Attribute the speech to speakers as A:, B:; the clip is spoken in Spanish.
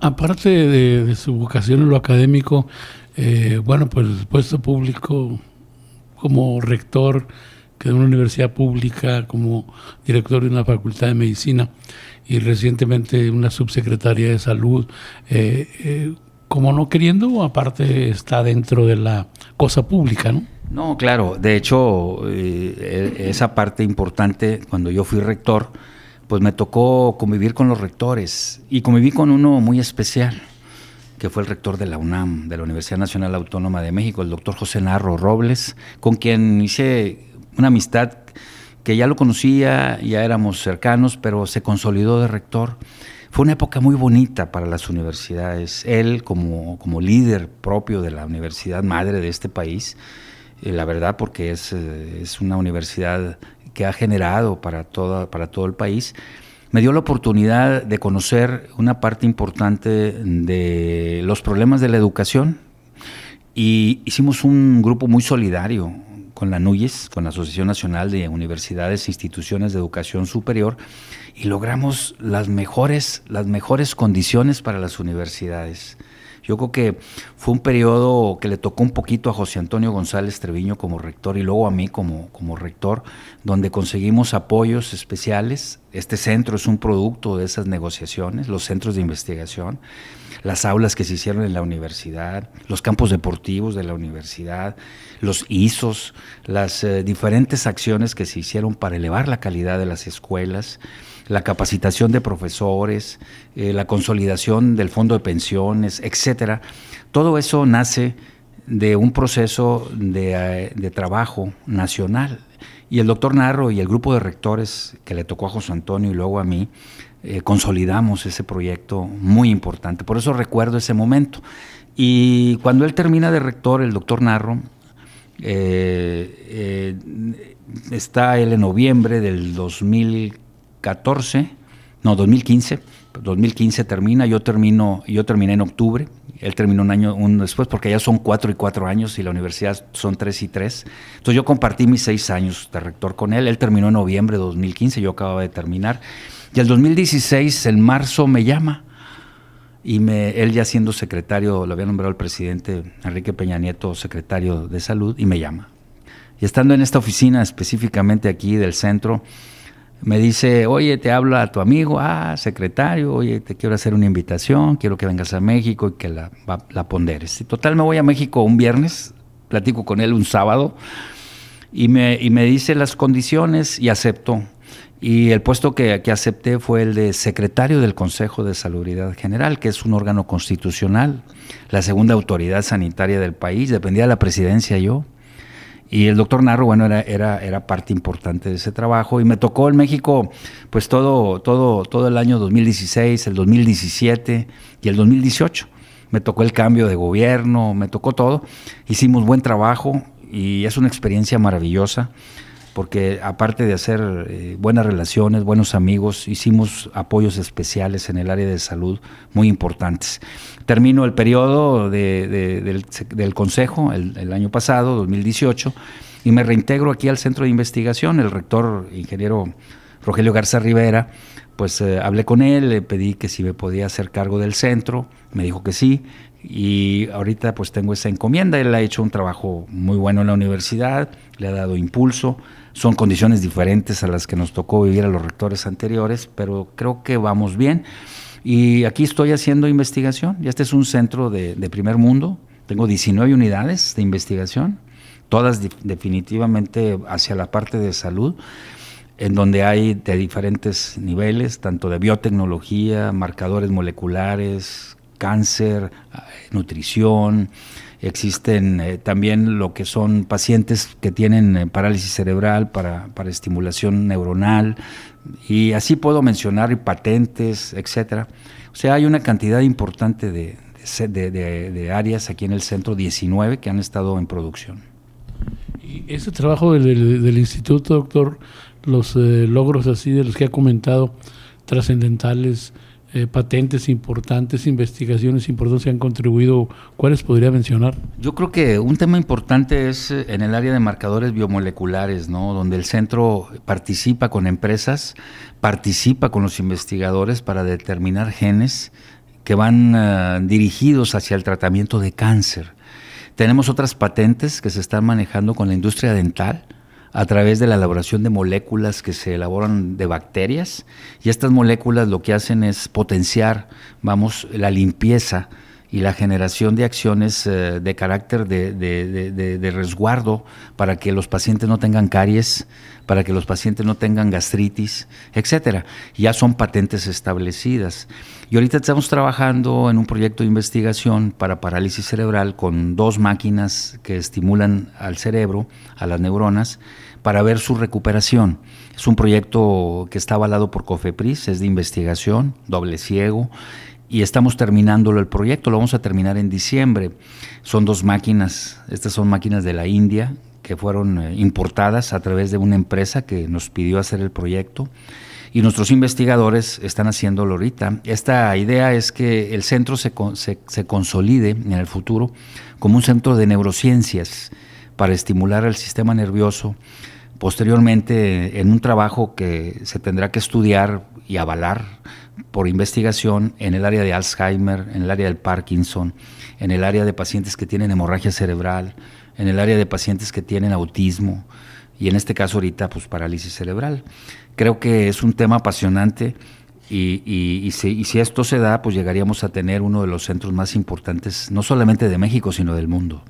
A: aparte de, su vocación en lo académico, eh, bueno, pues puesto público como rector de una universidad pública, como director de una facultad de medicina y recientemente una subsecretaria de salud, eh, eh, como no queriendo, aparte está dentro de la cosa pública, ¿no?
B: No, claro, de hecho, e, esa parte importante, cuando yo fui rector, pues me tocó convivir con los rectores y conviví con uno muy especial, que fue el rector de la UNAM, de la Universidad Nacional Autónoma de México, el doctor José Narro Robles, con quien hice una amistad que ya lo conocía, ya éramos cercanos, pero se consolidó de rector. Fue una época muy bonita para las universidades. Él, como, como líder propio de la universidad madre de este país, eh, la verdad, porque es, eh, es una universidad que ha generado para, todo el país, me dio la oportunidad de conocer una parte importante de los problemas de la educación y hicimos un grupo muy solidario con la NUYES, con la Asociación Nacional de Universidades e Instituciones de Educación Superior, y logramos las las mejores condiciones para las universidades. Yo creo que fue un periodo que le tocó un poquito a José Antonio González Treviño como rector y luego a mí como, rector, donde conseguimos apoyos especiales. Este centro es un producto de esas negociaciones, los centros de investigación, las aulas que se hicieron en la universidad, los campos deportivos de la universidad, los ISOs, las eh, diferentes acciones que se hicieron para elevar la calidad de las escuelas la capacitación de profesores, eh, la consolidación del fondo de pensiones, etcétera. Todo eso nace de un proceso eh, de, trabajo nacional. Y el doctor Narro y el grupo de rectores que le tocó a José Antonio y luego a mí, eh, consolidamos ese proyecto muy importante. Por eso recuerdo ese momento. Y cuando él termina de rector, el doctor Narro, está él en noviembre del 2015 2014, no, 2015. 2015 termina, yo termino, yo terminé en octubre, él terminó un año un después, porque ya son cuatro y cuatro años y la universidad son tres y tres. Entonces yo compartí mis seis años de rector con él, él terminó en noviembre de 2015, yo acababa de terminar. Y el 2016, en marzo, me llama y me, él ya siendo secretario, lo había nombrado el presidente Enrique Peña Nieto, secretario de salud, y me llama. Y estando en esta oficina específicamente aquí del centro, me dice, oye, te habla tu amigo, ah, secretario, oye, te quiero hacer una invitación, quiero que vengas a México y que la, la ponderes. total, me voy a México un viernes, platico con él un sábado, y me, me dice las condiciones y acepto. Y el puesto que, que acepté fue el de secretario del Consejo de Salubridad General, que es un órgano constitucional, la segunda autoridad sanitaria del país, dependía de la presidencia yo. Y el doctor Narro, bueno, era, parte importante de ese trabajo. Y me tocó en México, pues todo, todo, todo el año 2016, el 2017 y el 2018. Me tocó el cambio de gobierno, me tocó todo. Hicimos buen trabajo y es una experiencia maravillosa porque aparte de hacer eh, buenas relaciones, buenos amigos, hicimos apoyos especiales en el área de salud muy importantes. Termino el periodo del, Consejo el, año pasado, 2018, y me reintegro aquí al centro de investigación, el rector ingeniero Rogelio Garza Rivera, pues eh, hablé con él, le pedí que si me podía hacer cargo del centro, me dijo que sí, y ahorita pues tengo esa encomienda. Él ha hecho un trabajo muy bueno en la universidad, le ha dado impulso. Son condiciones diferentes a las que nos tocó vivir a los rectores anteriores, pero creo que vamos bien. Y aquí estoy haciendo investigación. Y este es un centro de, de primer mundo. Tengo 19 unidades de investigación, todas definitivamente hacia la parte de salud en donde hay de diferentes niveles, tanto de biotecnología, marcadores moleculares, cáncer, ah, nutrición, existen eh, también lo que son pacientes que tienen eh, parálisis cerebral para, estimulación neuronal y así puedo mencionar patentes, etcétera. O sea, hay una cantidad importante de, áreas aquí en el centro, 19 que han estado en producción.
A: Y ese trabajo del, instituto, doctor, los eh, logros así de los que ha comentado, trascendentales, eh, patentes importantes, investigaciones importantes que han contribuido, ¿cuáles podría mencionar?
B: Yo creo que un tema importante es eh, en el área de marcadores biomoleculares, ¿no? donde el centro participa con empresas, participa con los investigadores para determinar genes que van eh, dirigidos hacia el tratamiento de cáncer. Tenemos otras patentes que se están manejando con la industria dental, a través de la elaboración de moléculas que se elaboran de bacterias y estas moléculas lo que hacen es potenciar, vamos, la limpieza y la generación de acciones eh, de carácter de, de, resguardo para que los pacientes no tengan caries, para que los pacientes no tengan gastritis, etcétera. Ya son patentes establecidas. Y ahorita estamos trabajando en un proyecto de investigación para parálisis cerebral con dos máquinas que estimulan al cerebro, a las neuronas, para ver su recuperación. Es un proyecto que está avalado por COFEPRIS, es de investigación, doble ciego, y estamos terminándolo el proyecto, lo vamos a terminar en diciembre. Son dos máquinas, estas son máquinas de la India que fueron eh, importadas a través de una empresa que nos pidió hacer el proyecto y nuestros investigadores están haciéndolo ahorita. Esta idea es que el centro se, se consolide en el futuro como un centro de neurociencias para estimular el sistema nervioso. Posteriormente, en un trabajo que se tendrá que estudiar y avalar, por investigación en el área de Alzheimer, en el área del Parkinson, en el área de pacientes que tienen hemorragia cerebral, en el área de pacientes que tienen autismo y en este caso ahorita pues parálisis cerebral. Creo que es un tema apasionante y, si, y si esto se da pues llegaríamos a tener uno de los centros más importantes, no solamente de México, sino del mundo.